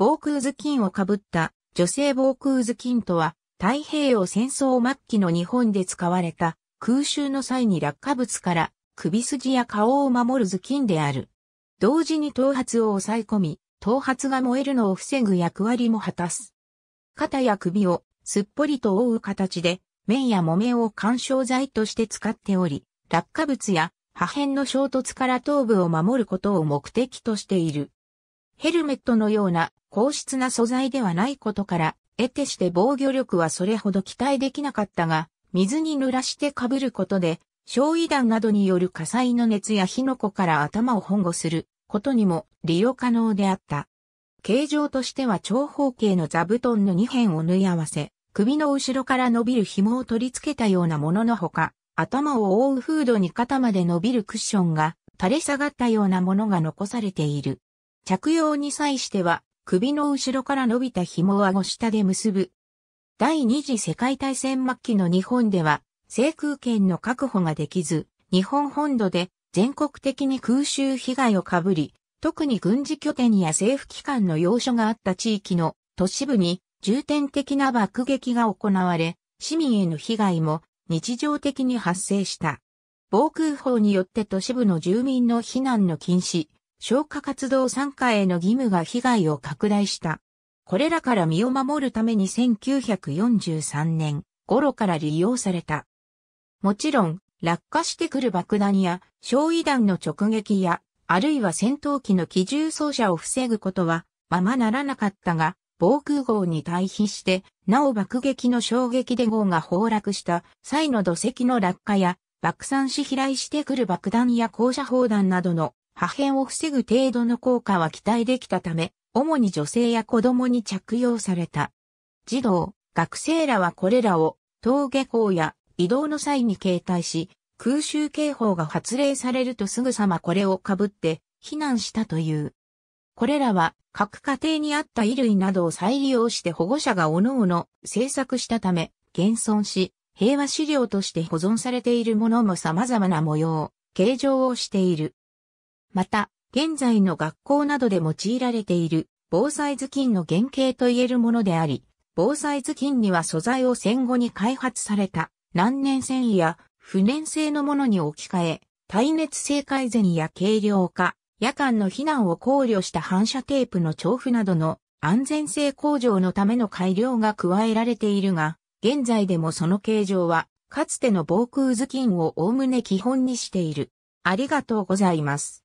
防空頭巾をかぶった女性防空頭巾とは、太平洋戦争末期の日本で使われた空襲の際に落下物から首筋や顔を守る頭巾である。同時に頭髪を抑え込み、頭髪が燃えるのを防ぐ役割も果たす。肩や首をすっぽりと覆う形で、面や木面を干渉剤として使っており、落下物や破片の衝突から頭部を守ることを目的としている。ヘルメットのような硬質な素材ではないことから、得てして防御力はそれほど期待できなかったが、水に濡らして被ることで、焼夷弾などによる火災の熱や火の粉から頭を保護することにも利用可能であった。形状としては長方形の座布団の2辺を縫い合わせ、首の後ろから伸びる紐を取り付けたようなもののほか、頭を覆うフードに肩まで伸びるクッションが垂れ下がったようなものが残されている。着用に際しては、首の後ろから伸びた紐を顎下で結ぶ。第二次世界大戦末期の日本では、制空権の確保ができず、日本本土で全国的に空襲被害をかぶり、特に軍事拠点や政府機関の要所があった地域の都市部に重点的な爆撃が行われ、市民への被害も日常的に発生した。防空法によって都市部の住民の避難の禁止、消火活動参加への義務が被害を拡大した。これらから身を守るために1943年頃から利用された。もちろん、落下してくる爆弾や焼夷弾の直撃や、あるいは戦闘機の機銃装車を防ぐことはままならなかったが、防空壕に対比して、なお爆撃の衝撃で壕が崩落した際の土石の落下や、爆散し飛来してくる爆弾や高射砲弾などの破片を防ぐ程度の効果は期待できたため、主に女性や子供に着用された。児童、学生らはこれらを、登下校や移動の際に携帯し、空襲警報が発令されるとすぐさまこれをかぶって避難したという。これらは各家庭にあった衣類などを再利用して保護者が各々制作したため、現存し、平和資料として保存されているものも様々な模様、形状をしている。また、現在の学校などで用いられている防災頭巾の原型といえるものであり、防災頭巾には素材を戦後に開発された難燃繊維や不燃性のものに置き換え、耐熱性改善や軽量化、夜間の避難を考慮した反射テープの調布などの安全性向上のための改良が加えられているが、現在でもその形状は、かつての防空頭巾をおおむね基本にしている。ありがとうございます。